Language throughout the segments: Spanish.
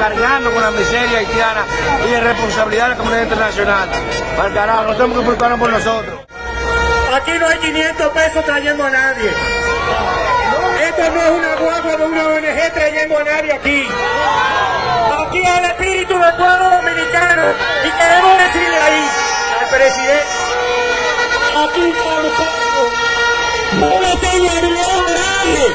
cargando con la miseria haitiana y la responsabilidad de la comunidad internacional. Para no tenemos que preocuparnos por nosotros. Aquí no hay 500 pesos trayendo a nadie no es una guagua de una ONG trayendo a nadie aquí. Aquí es el espíritu del pueblo dominicano y queremos decirle ahí al presidente. Aquí estamos una señal grande.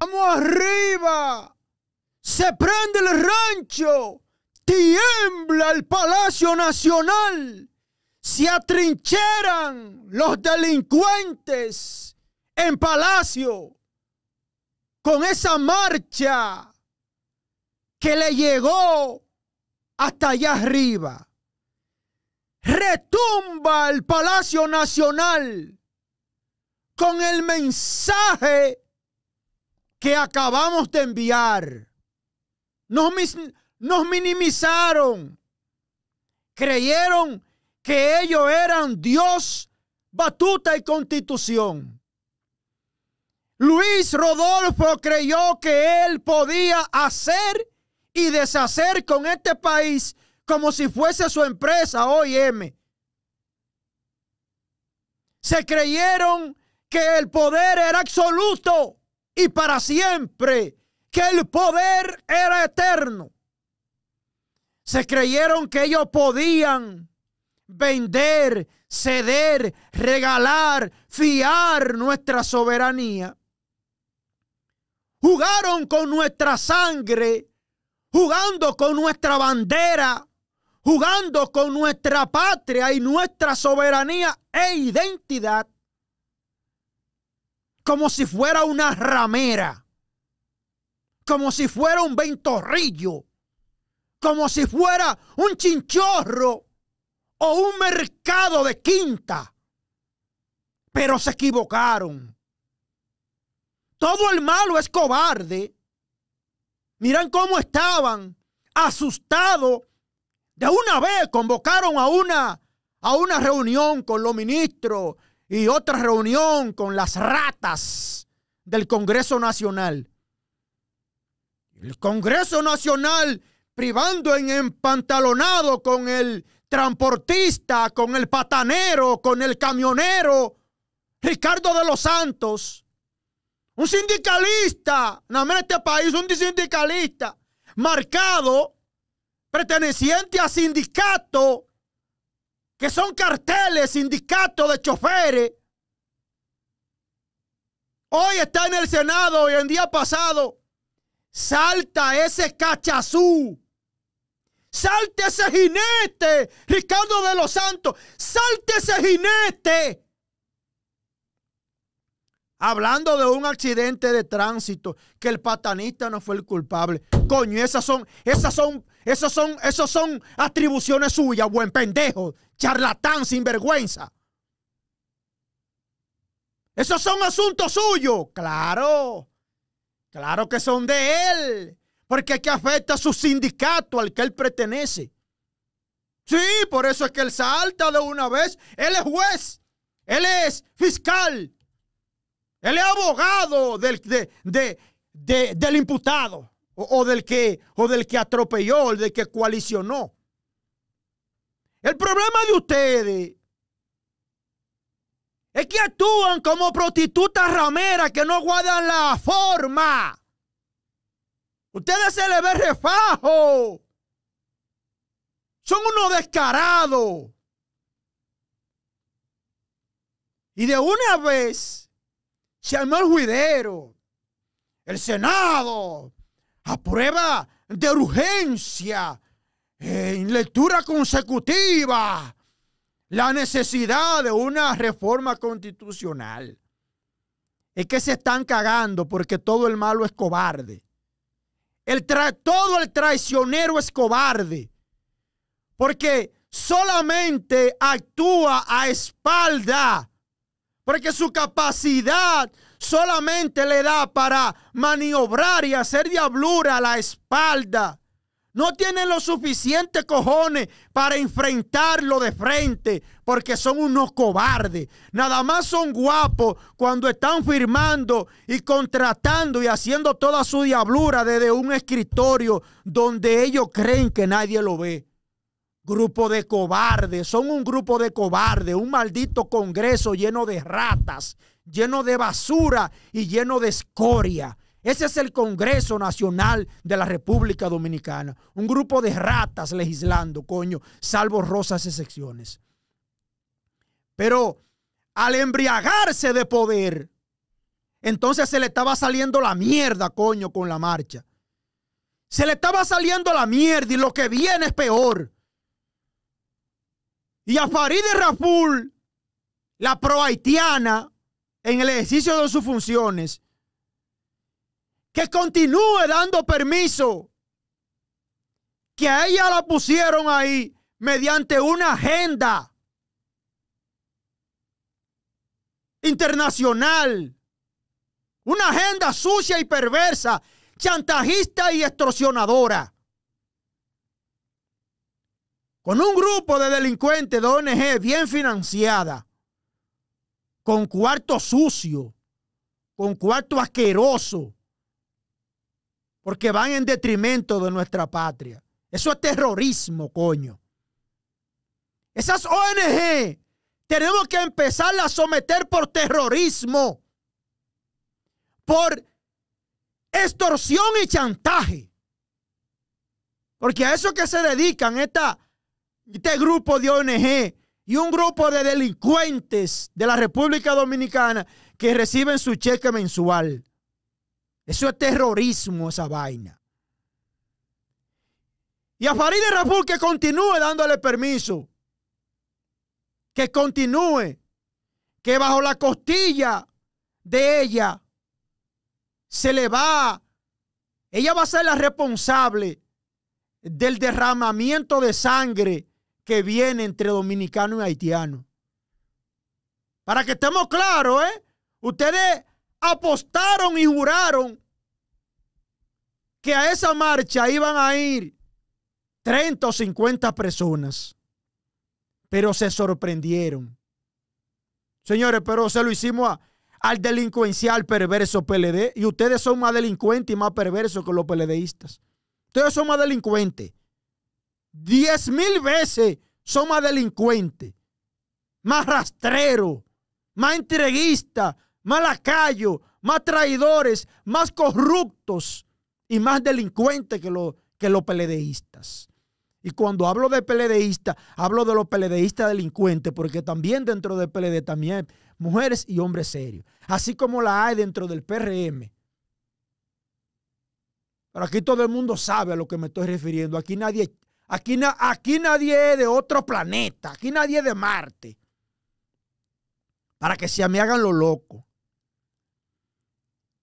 ¡Vamos arriba! ¡Se prende el rancho! ¡Tiembla el Palacio Nacional! ¡Se atrincheran los delincuentes en Palacio! Con esa marcha que le llegó hasta allá arriba. Retumba el Palacio Nacional con el mensaje que acabamos de enviar. Nos, nos minimizaron. Creyeron que ellos eran Dios, batuta y constitución. Luis Rodolfo creyó que él podía hacer y deshacer con este país como si fuese su empresa OIM. Se creyeron que el poder era absoluto y para siempre, que el poder era eterno. Se creyeron que ellos podían vender, ceder, regalar, fiar nuestra soberanía. Jugaron con nuestra sangre, jugando con nuestra bandera, jugando con nuestra patria y nuestra soberanía e identidad como si fuera una ramera, como si fuera un ventorrillo, como si fuera un chinchorro o un mercado de quinta. Pero se equivocaron. Todo el malo es cobarde. Miran cómo estaban asustados. De una vez convocaron a una, a una reunión con los ministros y otra reunión con las ratas del Congreso Nacional. El Congreso Nacional privando en empantalonado con el transportista, con el patanero, con el camionero, Ricardo de los Santos, un sindicalista, nada más este país, un sindicalista marcado, perteneciente a sindicato que son carteles, sindicatos de choferes. Hoy está en el Senado y el día pasado salta ese cachazú. salta ese jinete, Ricardo de los Santos. salta ese jinete Hablando de un accidente de tránsito, que el patanista no fue el culpable. Coño, esas son, esas son, esas son, esas son atribuciones suyas, buen pendejo, charlatán, sinvergüenza. Esos son asuntos suyos. Claro, claro que son de él. Porque es que afecta a su sindicato al que él pertenece. Sí, por eso es que él salta de una vez. Él es juez, él es fiscal, él es abogado del, del imputado o, del que, o del que atropelló, o del que coalicionó. El problema de ustedes es que actúan como prostitutas rameras que no guardan la forma. Ustedes se les ve refajo. Son unos descarados. Y de una vez se armó el juidero. El Senado aprueba de urgencia, en lectura consecutiva, la necesidad de una reforma constitucional. Es que se están cagando porque todo el malo es cobarde. El todo el traicionero es cobarde. Porque solamente actúa a espalda porque su capacidad solamente le da para maniobrar y hacer diablura a la espalda. No tienen los suficientes cojones para enfrentarlo de frente porque son unos cobardes. Nada más son guapos cuando están firmando y contratando y haciendo toda su diablura desde un escritorio donde ellos creen que nadie lo ve. Grupo de cobardes, son un grupo de cobardes, un maldito Congreso lleno de ratas, lleno de basura y lleno de escoria. Ese es el Congreso Nacional de la República Dominicana. Un grupo de ratas legislando, coño, salvo rosas excepciones. Pero al embriagarse de poder, entonces se le estaba saliendo la mierda, coño, con la marcha. Se le estaba saliendo la mierda y lo que viene es peor y a Faride Raful, la pro en el ejercicio de sus funciones, que continúe dando permiso, que a ella la pusieron ahí mediante una agenda internacional, una agenda sucia y perversa, chantajista y extorsionadora con un grupo de delincuentes de ONG bien financiada, con cuarto sucio, con cuarto asqueroso, porque van en detrimento de nuestra patria. Eso es terrorismo, coño. Esas ONG tenemos que empezar a someter por terrorismo, por extorsión y chantaje. Porque a eso que se dedican esta este grupo de ONG y un grupo de delincuentes de la República Dominicana que reciben su cheque mensual. Eso es terrorismo, esa vaina. Y a Farideh Raful que continúe dándole permiso. Que continúe. Que bajo la costilla de ella se le va. Ella va a ser la responsable del derramamiento de sangre que viene entre dominicano y haitiano. Para que estemos claros, ¿eh? Ustedes apostaron y juraron que a esa marcha iban a ir 30 o 50 personas, pero se sorprendieron. Señores, pero se lo hicimos al delincuencial perverso PLD y ustedes son más delincuentes y más perversos que los PLDistas. Ustedes son más delincuentes diez mil veces son más delincuentes, más rastreros, más entreguistas, más lacayos, más traidores, más corruptos y más delincuentes que, que los peledeístas. Y cuando hablo de peledeístas, hablo de los peledeístas delincuentes, porque también dentro del PLD también hay mujeres y hombres serios, así como la hay dentro del PRM. Pero aquí todo el mundo sabe a lo que me estoy refiriendo. Aquí nadie Aquí, nadie es de otro planeta. Aquí nadie es de Marte. Para que se me hagan lo loco.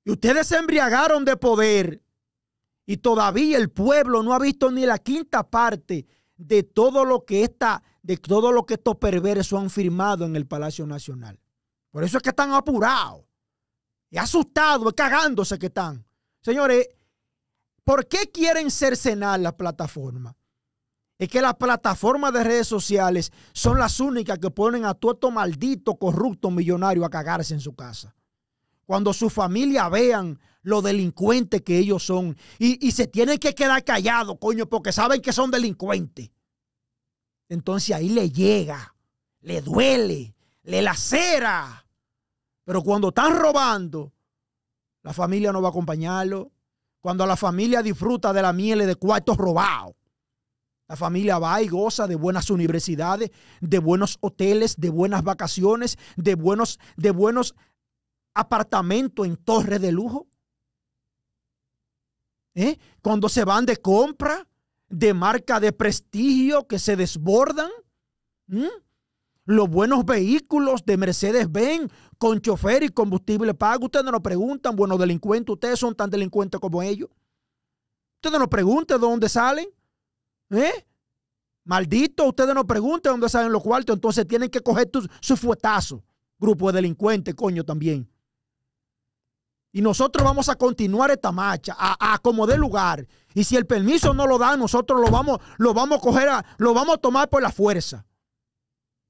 Y ustedes se embriagaron de poder. Y todavía el pueblo no ha visto ni la quinta parte de todo lo que está, de todo lo que estos perversos han firmado en el Palacio Nacional. Por eso es que están apurados. Y asustados, cagándose que están. Señores, ¿por qué quieren cercenar la plataforma? es que las plataformas de redes sociales son las únicas que ponen a todo estos maldito corrupto millonario a cagarse en su casa. Cuando su familia vean lo delincuentes que ellos son y, y se tienen que quedar callados, coño, porque saben que son delincuentes. Entonces ahí le llega, le duele, le lacera. Pero cuando están robando, la familia no va a acompañarlo. Cuando la familia disfruta de la miel de cuartos robados la familia va y goza de buenas universidades, de buenos hoteles, de buenas vacaciones, de buenos, de buenos apartamentos en torres de lujo. ¿Eh? Cuando se van de compra, de marca de prestigio que se desbordan. Los buenos vehículos de Mercedes-Benz con chofer y combustible pago. Ustedes no nos preguntan, Bueno, delincuentes, ustedes son tan delincuentes como ellos. Ustedes no nos preguntan de dónde salen. ¿Eh? Maldito, ustedes no pregunten dónde salen los cuartos, entonces tienen que coger su fuetazo. Grupo de delincuentes, coño, también. Y nosotros vamos a continuar esta marcha, a, como dé lugar. Y si el permiso no lo da, nosotros lo vamos, lo vamos a coger, lo vamos a tomar por la fuerza.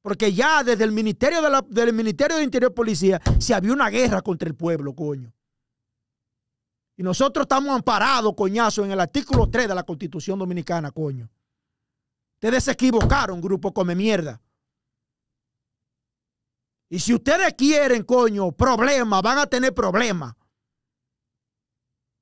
Porque ya desde el Ministerio, de del Ministerio de Interior Policía se había una guerra contra el pueblo, coño. Y nosotros estamos amparados, coñazo, en el artículo 3 de la Constitución Dominicana, coño. Ustedes se equivocaron, grupo Come Mierda. Y si ustedes quieren, coño, problemas, van a tener problemas.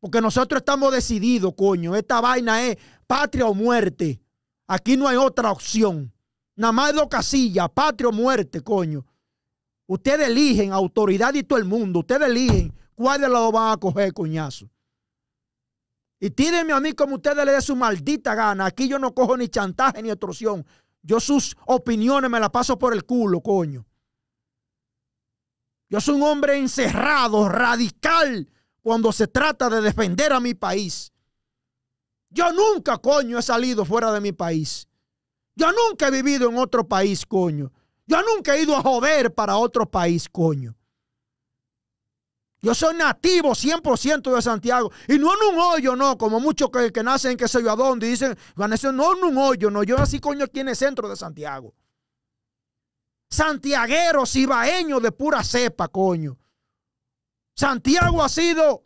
Porque nosotros estamos decididos, coño. Esta vaina es patria o muerte. Aquí no hay otra opción. Nada más dos casillas, patria o muerte, coño. Ustedes eligen autoridad y todo el mundo. Ustedes eligen los dos van a coger, coñazo. Y tírenme a mí como ustedes le dé su maldita gana. Aquí yo no cojo ni chantaje ni extorsión. Yo sus opiniones me las paso por el culo, coño. Yo soy un hombre encerrado, radical, cuando se trata de defender a mi país. Yo nunca, coño, he salido fuera de mi país. Yo nunca he vivido en otro país, coño. Yo nunca he ido a joder para otro país, coño. Yo soy nativo 100% de Santiago. Y no en un hoyo, no, como muchos que, que nacen, qué sé yo, a dónde, dicen, van no en un hoyo, no. Yo así, coño, aquí en el centro de Santiago. Santiagueros, cibaeño de pura cepa, coño. Santiago ha sido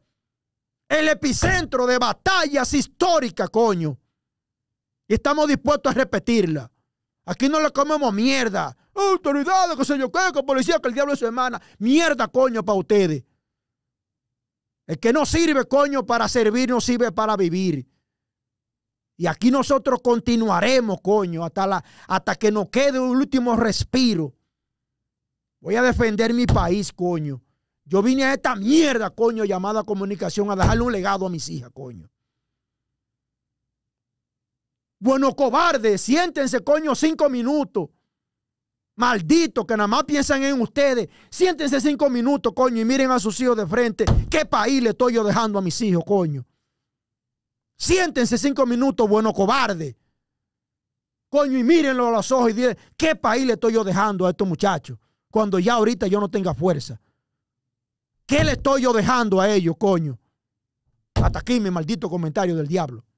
el epicentro de batallas históricas, coño. Y estamos dispuestos a repetirla. Aquí no le comemos mierda. Autoridades, que sé yo qué, que policía, que el diablo es su hermana. Mierda, coño, para ustedes. El que no sirve, coño, para servir, no sirve para vivir. Y aquí nosotros continuaremos, coño, hasta, la, hasta que nos quede un último respiro. Voy a defender mi país, coño. Yo vine a esta mierda, coño, llamada comunicación, a dejarle un legado a mis hijas, coño. Bueno, cobarde, siéntense, coño, cinco minutos. Maldito, que nada más piensan en ustedes. Siéntense cinco minutos, coño, y miren a sus hijos de frente. ¿Qué país le estoy yo dejando a mis hijos, coño? Siéntense cinco minutos, bueno, cobarde. Coño, y mírenlo a los ojos y digan, ¿qué país le estoy yo dejando a estos muchachos? Cuando ya ahorita yo no tenga fuerza. ¿Qué le estoy yo dejando a ellos, coño? Hasta aquí mi maldito comentario del diablo.